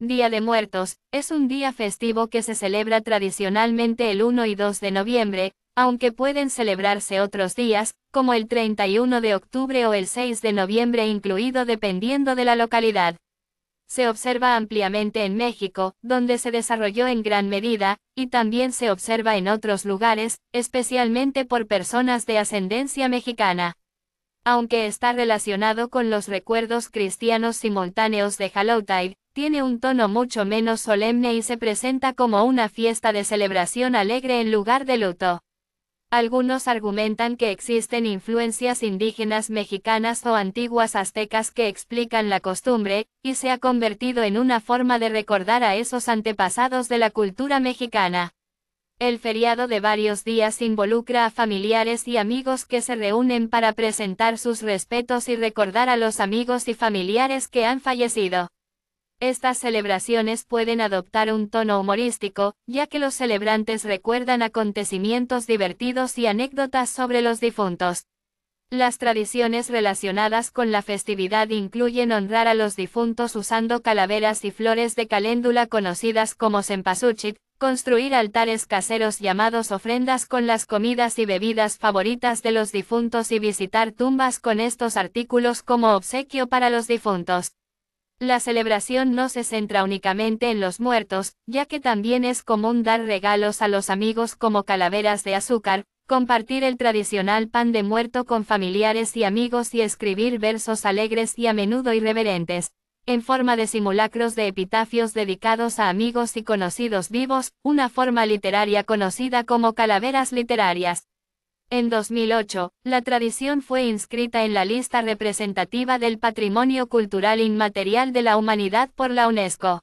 Día de Muertos, es un día festivo que se celebra tradicionalmente el 1 y 2 de noviembre, aunque pueden celebrarse otros días, como el 31 de octubre o el 6 de noviembre incluido dependiendo de la localidad. Se observa ampliamente en México, donde se desarrolló en gran medida, y también se observa en otros lugares, especialmente por personas de ascendencia mexicana aunque está relacionado con los recuerdos cristianos simultáneos de Hallowtide, tiene un tono mucho menos solemne y se presenta como una fiesta de celebración alegre en lugar de luto. Algunos argumentan que existen influencias indígenas mexicanas o antiguas aztecas que explican la costumbre, y se ha convertido en una forma de recordar a esos antepasados de la cultura mexicana. El feriado de varios días involucra a familiares y amigos que se reúnen para presentar sus respetos y recordar a los amigos y familiares que han fallecido. Estas celebraciones pueden adoptar un tono humorístico, ya que los celebrantes recuerdan acontecimientos divertidos y anécdotas sobre los difuntos. Las tradiciones relacionadas con la festividad incluyen honrar a los difuntos usando calaveras y flores de caléndula conocidas como cempasúchil, construir altares caseros llamados ofrendas con las comidas y bebidas favoritas de los difuntos y visitar tumbas con estos artículos como obsequio para los difuntos. La celebración no se centra únicamente en los muertos, ya que también es común dar regalos a los amigos como calaveras de azúcar, compartir el tradicional pan de muerto con familiares y amigos y escribir versos alegres y a menudo irreverentes, en forma de simulacros de epitafios dedicados a amigos y conocidos vivos, una forma literaria conocida como calaveras literarias. En 2008, la tradición fue inscrita en la lista representativa del Patrimonio Cultural Inmaterial de la Humanidad por la UNESCO.